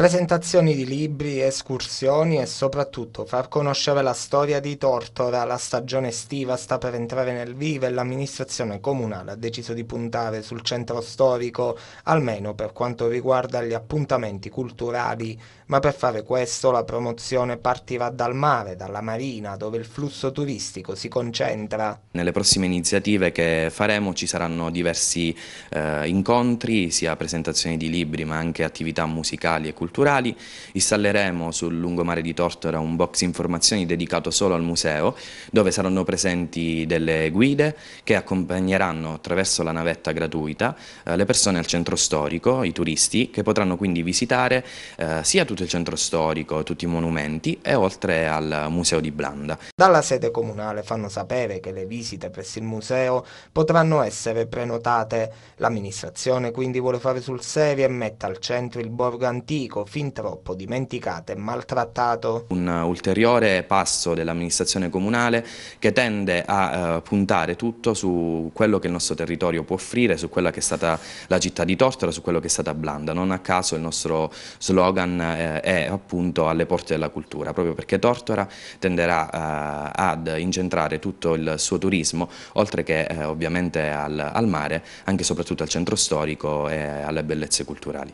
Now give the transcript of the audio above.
presentazioni di libri, escursioni e soprattutto far conoscere la storia di Tortora. La stagione estiva sta per entrare nel vivo e l'amministrazione comunale ha deciso di puntare sul centro storico, almeno per quanto riguarda gli appuntamenti culturali, ma per fare questo la promozione partirà dal mare, dalla marina, dove il flusso turistico si concentra. Nelle prossime iniziative che faremo ci saranno diversi eh, incontri, sia presentazioni di libri ma anche attività musicali e culturali culturali, installeremo sul lungomare di Tortora un box informazioni dedicato solo al museo, dove saranno presenti delle guide che accompagneranno attraverso la navetta gratuita eh, le persone al centro storico, i turisti, che potranno quindi visitare eh, sia tutto il centro storico, tutti i monumenti e oltre al museo di Blanda. Dalla sede comunale fanno sapere che le visite presso il museo potranno essere prenotate. L'amministrazione quindi vuole fare sul serio e mette al centro il borgo antico pubblico fin troppo dimenticato e maltrattato. Un ulteriore passo dell'amministrazione comunale che tende a eh, puntare tutto su quello che il nostro territorio può offrire, su quella che è stata la città di Tortora, su quello che è stata Blanda. Non a caso il nostro slogan eh, è appunto alle porte della cultura, proprio perché Tortora tenderà eh, ad incentrare tutto il suo turismo, oltre che eh, ovviamente al, al mare, anche e soprattutto al centro storico e alle bellezze culturali.